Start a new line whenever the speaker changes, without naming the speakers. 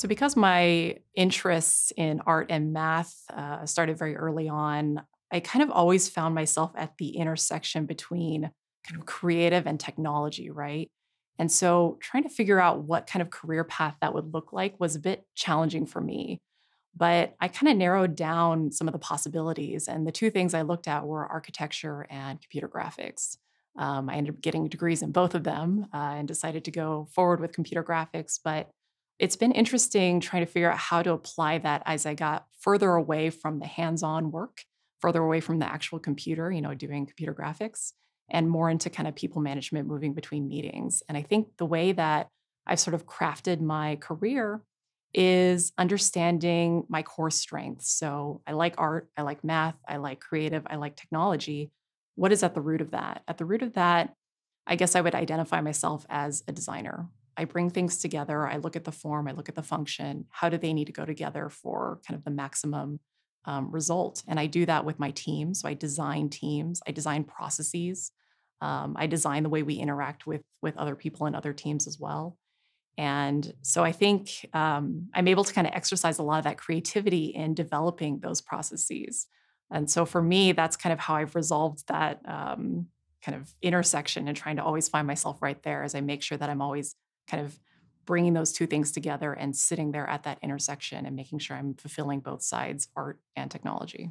So, because my interests in art and math uh, started very early on, I kind of always found myself at the intersection between kind of creative and technology, right? And so, trying to figure out what kind of career path that would look like was a bit challenging for me. But I kind of narrowed down some of the possibilities. And the two things I looked at were architecture and computer graphics. Um, I ended up getting degrees in both of them uh, and decided to go forward with computer graphics. But it's been interesting trying to figure out how to apply that as I got further away from the hands on work, further away from the actual computer, you know, doing computer graphics, and more into kind of people management moving between meetings. And I think the way that I've sort of crafted my career is understanding my core strengths. So I like art, I like math, I like creative, I like technology. What is at the root of that? At the root of that, I guess I would identify myself as a designer I bring things together. I look at the form, I look at the function. How do they need to go together for kind of the maximum um, result? And I do that with my team. So I design teams, I design processes, um, I design the way we interact with with other people and other teams as well. And so I think um, I'm able to kind of exercise a lot of that creativity in developing those processes. And so for me, that's kind of how I've resolved that um, kind of intersection and trying to always find myself right there as I make sure that I'm always kind of bringing those two things together and sitting there at that intersection and making sure I'm fulfilling both sides, art and technology.